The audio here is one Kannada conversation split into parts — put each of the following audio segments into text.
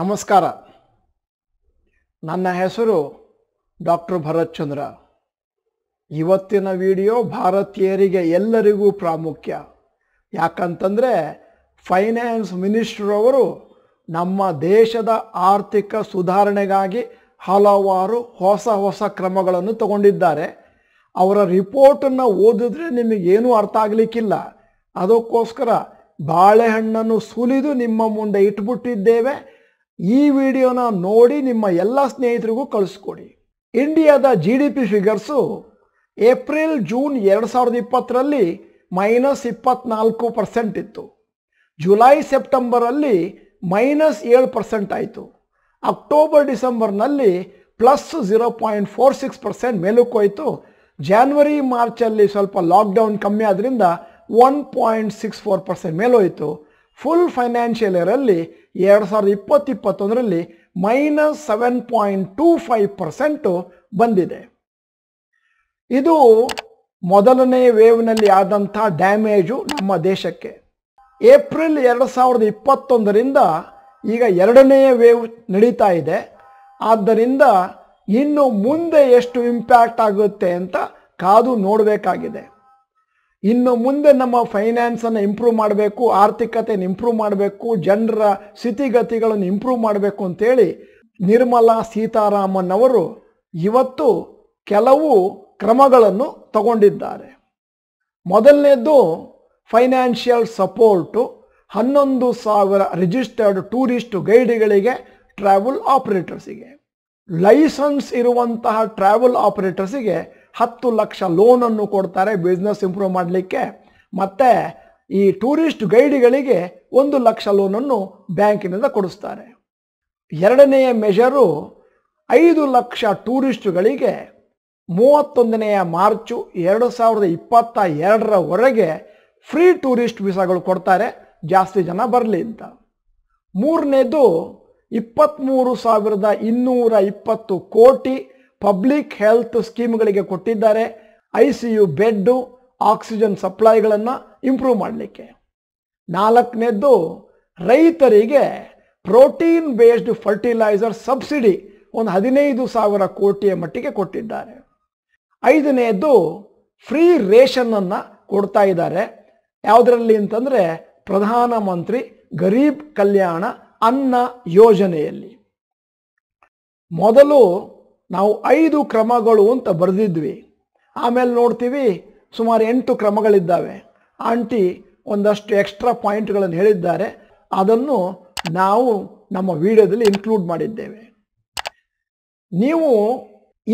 ನಮಸ್ಕಾರ ನನ್ನ ಹೆಸರು ಡಾಕ್ಟರ್ ಭರತ್ ಚಂದ್ರ ಇವತ್ತಿನ ವಿಡಿಯೋ ಭಾರತೀಯರಿಗೆ ಎಲ್ಲರಿಗೂ ಪ್ರಾಮುಖ್ಯ ಯಾಕಂತಂದರೆ ಫೈನಾನ್ಸ್ ಮಿನಿಸ್ಟ್ರವರು ನಮ್ಮ ದೇಶದ ಆರ್ಥಿಕ ಸುಧಾರಣೆಗಾಗಿ ಹಲವಾರು ಹೊಸ ಹೊಸ ಕ್ರಮಗಳನ್ನು ತಗೊಂಡಿದ್ದಾರೆ ಅವರ ರಿಪೋರ್ಟನ್ನು ಓದಿದ್ರೆ ನಿಮಗೇನೂ ಅರ್ಥ ಆಗಲಿಕ್ಕಿಲ್ಲ ಅದಕ್ಕೋಸ್ಕರ ಬಾಳೆಹಣ್ಣನ್ನು ಸುಲಿದು ನಿಮ್ಮ ಮುಂದೆ ಇಟ್ಬಿಟ್ಟಿದ್ದೇವೆ ಈ ವಿಡಿಯೋನ ನೋಡಿ ನಿಮ್ಮ ಎಲ್ಲ ಸ್ನೇಹಿತರಿಗೂ ಕಳಿಸ್ಕೊಡಿ ಇಂಡಿಯಾದ G D P figures April June ಎರಡು ಸಾವಿರದ ಇಪ್ಪತ್ತರಲ್ಲಿ ಮೈನಸ್ ಇಪ್ಪತ್ನಾಲ್ಕು ಪರ್ಸೆಂಟ್ ಇತ್ತು ಜುಲೈ ಸೆಪ್ಟೆಂಬರಲ್ಲಿ ಮೈನಸ್ ಏಳು ಪರ್ಸೆಂಟ್ ಆಯಿತು ಅಕ್ಟೋಬರ್ ಡಿಸೆಂಬರ್ನಲ್ಲಿ plus zero point four six percent ಮೇಲಕ್ಕೋಯಿತು ಜಾನ್ವರಿ ಮಾರ್ಚಲ್ಲಿ ಸ್ವಲ್ಪ ಲಾಕ್ಡೌನ್ ಕಮ್ಮಿ ಆದ್ದರಿಂದ one point six four percent ಮೇಲೋಯಿತು ಫುಲ್ ಫೈನಾನ್ಷಿಯಲ್ ಇಯರಲ್ಲಿ ಎರಡು ಸಾವಿರದ ಇಪ್ಪತ್ತು ಇಪ್ಪತ್ತೊಂದರಲ್ಲಿ minus seven point two five percent ಬಂದಿದೆ ಇದು ಮೊದಲನೇ ವೇವ್ನಲ್ಲಿ ಆದಂಥ ಡ್ಯಾಮೇಜು ನಮ್ಮ ದೇಶಕ್ಕೆ ಏಪ್ರಿಲ್ ಎರಡು ಸಾವಿರದ ಇಪ್ಪತ್ತೊಂದರಿಂದ ಈಗ ಎರಡನೆಯ ವೇವ್ ನಡೀತಾ ಇದೆ ಆದ್ದರಿಂದ ಇನ್ನು ಮುಂದೆ ಎಷ್ಟು ಇಂಪ್ಯಾಕ್ಟ್ ಆಗುತ್ತೆ ಅಂತ ಕಾದು ನೋಡಬೇಕಾಗಿದೆ ಇನ್ನು ಮುಂದೆ ನಮ್ಮ ಫೈನಾನ್ಸನ್ನು ಇಂಪ್ರೂವ್ ಮಾಡಬೇಕು ಆರ್ಥಿಕತೆಯನ್ನು ಇಂಪ್ರೂವ್ ಮಾಡಬೇಕು ಜನರ ಸ್ಥಿತಿಗತಿಗಳನ್ನು ಇಂಪ್ರೂವ್ ಮಾಡಬೇಕು ಅಂತೇಳಿ ನಿರ್ಮಲಾ ಸೀತಾರಾಮನ್ ಅವರು ಇವತ್ತು ಕೆಲವು ಕ್ರಮಗಳನ್ನು ತಗೊಂಡಿದ್ದಾರೆ ಮೊದಲನೇದು ಫೈನಾನ್ಷಿಯಲ್ ಸಪೋರ್ಟು ಹನ್ನೊಂದು ಸಾವಿರ ರಿಜಿಸ್ಟರ್ಡ್ ಟೂರಿಸ್ಟ್ ಗೈಡ್ಗಳಿಗೆ ಟ್ರಾವೆಲ್ ಆಪರೇಟರ್ಸಿಗೆ ಲೈಸನ್ಸ್ ಇರುವಂತಹ ಟ್ರಾವೆಲ್ ಆಪರೇಟರ್ಸಿಗೆ ಹತ್ತು ಲಕ್ಷ ಲೋನನ್ನು ಕೊಡ್ತಾರೆ ಬಿಸ್ನೆಸ್ ಇಂಪ್ರೂವ್ ಮಾಡಲಿಕ್ಕೆ ಮತ್ತು ಈ ಟೂರಿಸ್ಟ್ ಗೈಡ್ಗಳಿಗೆ ಒಂದು ಲಕ್ಷ ಲೋನನ್ನು ಬ್ಯಾಂಕಿನಿಂದ ಕೊಡಿಸ್ತಾರೆ ಎರಡನೆಯ ಮೆಷರು ಐದು ಲಕ್ಷ ಟೂರಿಸ್ಟ್ಗಳಿಗೆ ಮೂವತ್ತೊಂದನೆಯ ಮಾರ್ಚು ಎರಡು ಸಾವಿರದ ಇಪ್ಪತ್ತ ಎರಡರವರೆಗೆ ಫ್ರೀ ಟೂರಿಸ್ಟ್ ವೀಸಾಗಳು ಕೊಡ್ತಾರೆ ಜಾಸ್ತಿ ಜನ ಬರಲಿ ಅಂತ ಮೂರನೇದು ಇಪ್ಪತ್ತ್ಮೂರು ಸಾವಿರದ ಇನ್ನೂರ ಇಪ್ಪತ್ತು ಕೋಟಿ ಪಬ್ಲಿಕ್ ಹೆಲ್ತ್ ಸ್ಕೀಮ್ಗಳಿಗೆ ಕೊಟ್ಟಿದ್ದಾರೆ I C U bed oxygen ಸಪ್ಲೈಗಳನ್ನು ಇಂಪ್ರೂವ್ ಮಾಡಲಿಕ್ಕೆ ನಾಲ್ಕನೇದ್ದು ರೈತರಿಗೆ ಪ್ರೋಟೀನ್ ಬೇಸ್ಡ್ ಫರ್ಟಿಲೈಸರ್ ಸಬ್ಸಿಡಿ ಒಂದು ಹದಿನೈದು ಸಾವಿರ ಕೋಟಿಯ ಮಟ್ಟಿಗೆ ಕೊಟ್ಟಿದ್ದಾರೆ ಐದನೇದ್ದು ಫ್ರೀ ರೇಷನನ್ನು ಕೊಡ್ತಾ ಇದ್ದಾರೆ ಯಾವುದರಲ್ಲಿ ಅಂತಂದರೆ ಪ್ರಧಾನಮಂತ್ರಿ ಗರೀಬ್ ಕಲ್ಯಾಣ ಅನ್ನ ಯೋಜನೆಯಲ್ಲಿ ಮೊದಲು ನಾವು ಐದು ಕ್ರಮಗಳು ಅಂತ ಬರೆದಿದ್ವಿ ಆಮೇಲೆ ನೋಡ್ತೀವಿ ಸುಮಾರು ಎಂಟು ಕ್ರಮಗಳಿದ್ದಾವೆ ಆಂಟಿ ಒಂದಷ್ಟು ಎಕ್ಸ್ಟ್ರಾ ಪಾಯಿಂಟ್ಗಳನ್ನು ಹೇಳಿದ್ದಾರೆ ಅದನ್ನು ನಾವು ನಮ್ಮ ವಿಡಿಯೋದಲ್ಲಿ ಇನ್ಕ್ಲೂಡ್ ಮಾಡಿದ್ದೇವೆ ನೀವು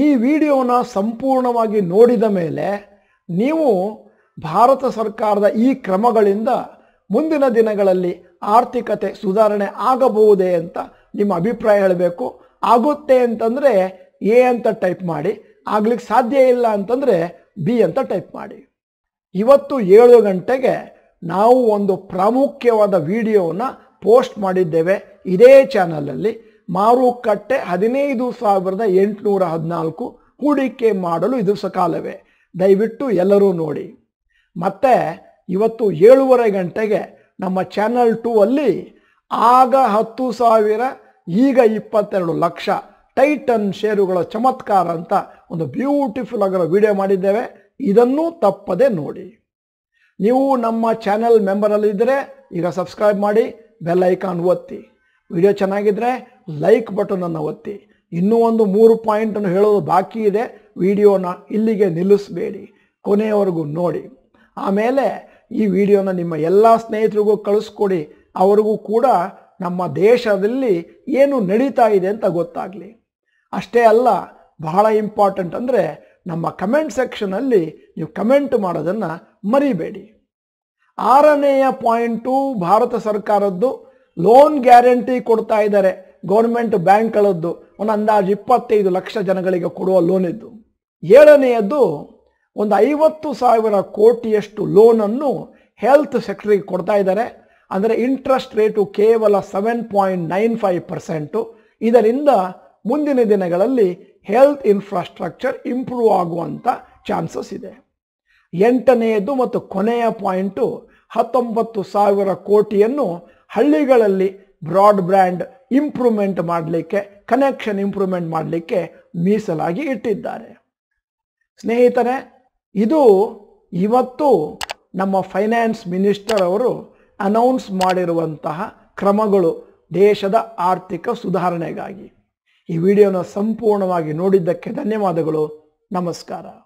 ಈ ವಿಡಿಯೋನ ಸಂಪೂರ್ಣವಾಗಿ ನೋಡಿದ ಮೇಲೆ ನೀವು ಭಾರತ ಸರ್ಕಾರದ ಈ ಕ್ರಮಗಳಿಂದ ಮುಂದಿನ ದಿನಗಳಲ್ಲಿ ಆರ್ಥಿಕತೆ ಸುಧಾರಣೆ ಆಗಬಹುದೇ ಅಂತ ನಿಮ್ಮ ಅಭಿಪ್ರಾಯ ಹೇಳಬೇಕು ಆಗುತ್ತೆ ಅಂತಂದರೆ ಎ ಅಂತ ಟೈಪ್ ಮಾಡಿ ಆಗ್ಲಿಕ್ಕೆ ಸಾಧ್ಯ ಇಲ್ಲ ಅಂತಂದರೆ ಬಿ ಅಂತ ಟೈಪ್ ಮಾಡಿ ಇವತ್ತು ಏಳು ಗಂಟೆಗೆ ನಾವು ಒಂದು ಪ್ರಾಮುಖ್ಯವಾದ ವಿಡಿಯೋವನ್ನು ಪೋಸ್ಟ್ ಮಾಡಿದ್ದೇವೆ ಇದೇ ಚಾನಲಲ್ಲಿ ಮಾರುಕಟ್ಟೆ ಹದಿನೈದು ಸಾವಿರದ ಎಂಟುನೂರ ಹದಿನಾಲ್ಕು ಹೂಡಿಕೆ ಮಾಡಲು ಇದು ಸಕಾಲವೇ ದಯವಿಟ್ಟು ಎಲ್ಲರೂ ನೋಡಿ ಮತ್ತು ಇವತ್ತು ಏಳುವರೆ ಗಂಟೆಗೆ ನಮ್ಮ ಚಾನಲ್ ಟೂ ಅಲ್ಲಿ ಆಗ ಹತ್ತು ಸಾವಿರ ಈಗ ಇಪ್ಪತ್ತೆರಡು ಲಕ್ಷ ಟೈಟನ್ ಷೇರುಗಳ ಚಮತ್ಕಾರ ಅಂತ ಒಂದು ಬ್ಯೂಟಿಫುಲ್ ಆಗಿರೋ ವಿಡಿಯೋ ಮಾಡಿದ್ದೇವೆ ಇದನ್ನೂ ತಪ್ಪದೆ ನೋಡಿ ನೀವು ನಮ್ಮ ಚಾನೆಲ್ ಮೆಂಬರಲ್ಲಿದ್ದರೆ ಈಗ ಸಬ್ಸ್ಕ್ರೈಬ್ ಮಾಡಿ ಬೆಲ್ ಐಕಾನ್ ಒತ್ತಿ ವಿಡಿಯೋ ಚೆನ್ನಾಗಿದ್ದರೆ ಲೈಕ್ ಬಟನನ್ನು ಒತ್ತಿ ಇನ್ನೂ ಒಂದು ಮೂರು ಪಾಯಿಂಟನ್ನು ಹೇಳೋದು ಬಾಕಿ ಇದೆ ವಿಡಿಯೋನ ಇಲ್ಲಿಗೆ ನಿಲ್ಲಿಸಬೇಡಿ ಕೊನೆಯವರೆಗೂ ನೋಡಿ ಆಮೇಲೆ ಈ ವಿಡಿಯೋನ ನಿಮ್ಮ ಎಲ್ಲ ಸ್ನೇಹಿತರಿಗೂ ಕಳಿಸ್ಕೊಡಿ ಅವರಿಗೂ ಕೂಡ ನಮ್ಮ ದೇಶದಲ್ಲಿ ಏನು ನಡೀತಾ ಇದೆ ಅಂತ ಗೊತ್ತಾಗಲಿ ಅಷ್ಟೇ ಅಲ್ಲ ಬಹಳ ಇಂಪಾರ್ಟೆಂಟ್ ಅಂದರೆ ನಮ್ಮ ಕಮೆಂಟ್ ಸೆಕ್ಷನಲ್ಲಿ ನೀವು ಕಮೆಂಟ್ ಮಾಡೋದನ್ನು ಮರಿಬೇಡಿ ಆರನೆಯ ಪಾಯಿಂಟು ಭಾರತ ಸರ್ಕಾರದ್ದು ಲೋನ್ ಗ್ಯಾರಂಟಿ ಕೊಡ್ತಾ ಇದ್ದಾರೆ ಗೌರ್ಮೆಂಟ್ ಬ್ಯಾಂಕ್ಗಳದ್ದು ಒಂದು ಅಂದಾಜು ಇಪ್ಪತ್ತೈದು ಲಕ್ಷ ಜನಗಳಿಗೆ ಕೊಡುವ ಲೋನ್ ಇದ್ದು ಏಳನೆಯದ್ದು ಒಂದು ಐವತ್ತು ಸಾವಿರ ಕೋಟಿಯಷ್ಟು ಲೋನನ್ನು ಹೆಲ್ತ್ ಸೆಕ್ಟ್ರಿಗೆ ಕೊಡ್ತಾ ಇದ್ದಾರೆ ಅಂದರೆ ಇಂಟ್ರೆಸ್ಟ್ ರೇಟು ಕೇವಲ seven point nine five percent ಇದರಿಂದ ಮುಂದಿನ ದಿನಗಳಲ್ಲಿ ಹೆಲ್ತ್ ಇನ್ಫ್ರಾಸ್ಟ್ರಕ್ಚರ್ ಇಂಪ್ರೂವ್ ಆಗುವಂಥ ಚಾನ್ಸಸ್ ಇದೆ ಎಂಟನೆಯದು ಮತ್ತು ಕೊನೆಯ ಪಾಯಿಂಟು ಹತ್ತೊಂಬತ್ತು ಸಾವಿರ ಕೋಟಿಯನ್ನು ಹಳ್ಳಿಗಳಲ್ಲಿ ಬ್ರಾಡ್ ಬ್ರ್ಯಾಂಡ್ ಇಂಪ್ರೂವ್ಮೆಂಟ್ ಮಾಡಲಿಕ್ಕೆ ಕನೆಕ್ಷನ್ ಇಂಪ್ರೂವ್ಮೆಂಟ್ ಮಾಡಲಿಕ್ಕೆ ಮೀಸಲಾಗಿ ಇಟ್ಟಿದ್ದಾರೆ ಸ್ನೇಹಿತರೆ ಇದು ಇವತ್ತು ನಮ್ಮ ಫೈನಾನ್ಸ್ ಮಿನಿಸ್ಟರ್ ಅವರು ಅನೌನ್ಸ್ ಮಾಡಿರುವಂತಹ ಕ್ರಮಗಳು ದೇಶದ ಆರ್ಥಿಕ ಸುಧಾರಣೆಗಾಗಿ ಈ ವಿಡಿಯೋನ ಸಂಪೂರ್ಣವಾಗಿ ನೋಡಿದ್ದಕ್ಕೆ ಧನ್ಯವಾದಗಳು ನಮಸ್ಕಾರ